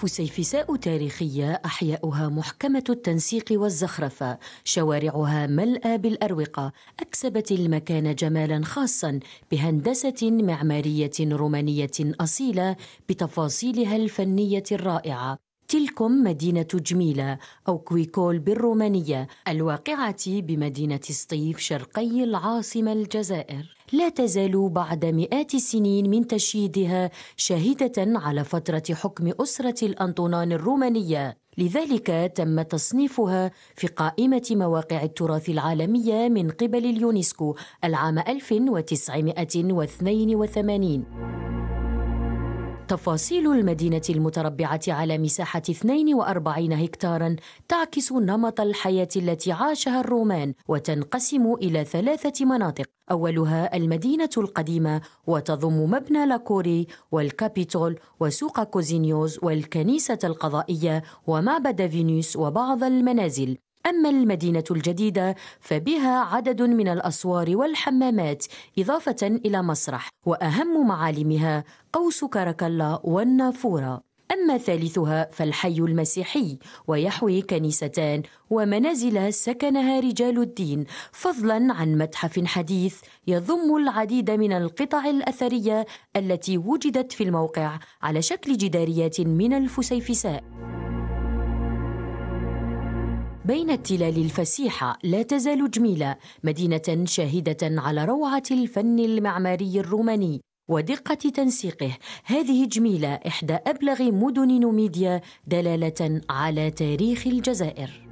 فسيفساء تاريخية أحياؤها محكمة التنسيق والزخرفة شوارعها ملأى بالأروقة أكسبت المكان جمالا خاصا بهندسة معمارية رومانية أصيلة بتفاصيلها الفنية الرائعة تلكم مدينة جميلة أو كويكول بالرومانية الواقعة بمدينة سطيف شرقي العاصمة الجزائر لا تزال بعد مئات السنين من تشييدها شاهدة على فترة حكم أسرة الأنطونان الرومانية لذلك تم تصنيفها في قائمة مواقع التراث العالمية من قبل اليونسكو العام 1982 تفاصيل المدينة المتربعة على مساحة 42 هكتارا تعكس نمط الحياة التي عاشها الرومان وتنقسم إلى ثلاثة مناطق أولها المدينة القديمة وتضم مبنى لاكوري والكابيتول وسوق كوزينيوز والكنيسة القضائية ومعبد فينوس وبعض المنازل أما المدينة الجديدة فبها عدد من الأسوار والحمامات إضافة إلى مسرح وأهم معالمها قوس كاراكلا والنافورة أما ثالثها فالحي المسيحي ويحوي كنيستان ومنازل سكنها رجال الدين فضلا عن متحف حديث يضم العديد من القطع الأثرية التي وجدت في الموقع على شكل جداريات من الفسيفساء بين التلال الفسيحة لا تزال جميلة مدينة شاهدة على روعة الفن المعماري الروماني ودقة تنسيقه هذه جميلة إحدى أبلغ مدن نوميديا دلالة على تاريخ الجزائر